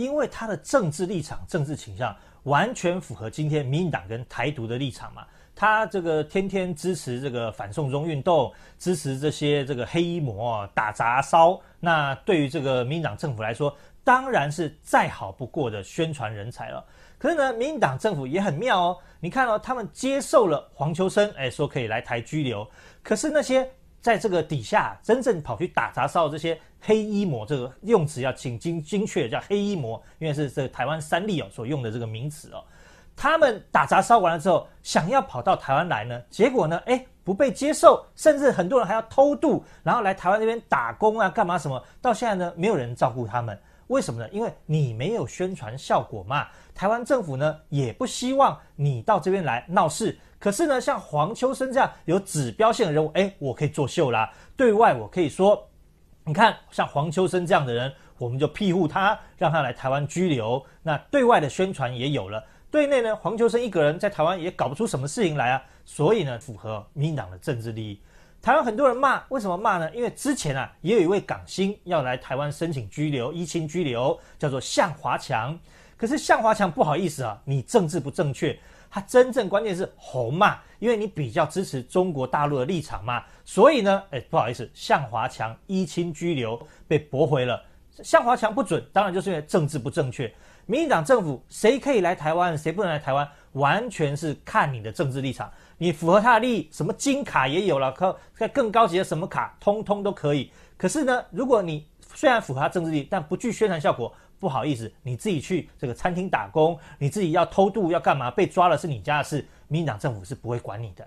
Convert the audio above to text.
因为他的政治立场、政治倾向完全符合今天民进党跟台独的立场嘛，他这个天天支持这个反送中运动，支持这些这个黑衣魔打砸烧，那对于这个民进党政府来说，当然是再好不过的宣传人才了。可是呢，民进党政府也很妙哦，你看哦，他们接受了黄秋生，哎，说可以来台拘留，可是那些。在这个底下，真正跑去打砸烧这些黑衣魔，这个用词要请精精确，叫黑衣魔，因为是这台湾三立哦所用的这个名词哦。他们打砸烧完了之后，想要跑到台湾来呢，结果呢，哎，不被接受，甚至很多人还要偷渡，然后来台湾那边打工啊，干嘛什么？到现在呢，没有人照顾他们。为什么呢？因为你没有宣传效果嘛。台湾政府呢也不希望你到这边来闹事。可是呢，像黄秋生这样有指标性的人物，哎，我可以作秀啦。对外我可以说，你看像黄秋生这样的人，我们就庇护他，让他来台湾拘留。那对外的宣传也有了。对内呢，黄秋生一个人在台湾也搞不出什么事情来啊。所以呢，符合民党的政治利益。台湾很多人骂，为什么骂呢？因为之前啊，也有一位港星要来台湾申请拘留，依亲拘留，叫做向华强。可是向华强不好意思啊，你政治不正确，他真正关键是红嘛，因为你比较支持中国大陆的立场嘛。所以呢，哎，不好意思，向华强依亲拘留被驳回了。向华强不准，当然就是因为政治不正确。民进党政府谁可以来台湾，谁不能来台湾。完全是看你的政治立场，你符合他的利益，什么金卡也有了，在更高级的什么卡，通通都可以。可是呢，如果你虽然符合他政治利益，但不具宣传效果，不好意思，你自己去这个餐厅打工，你自己要偷渡要干嘛，被抓了是你家的事，民进党政府是不会管你的。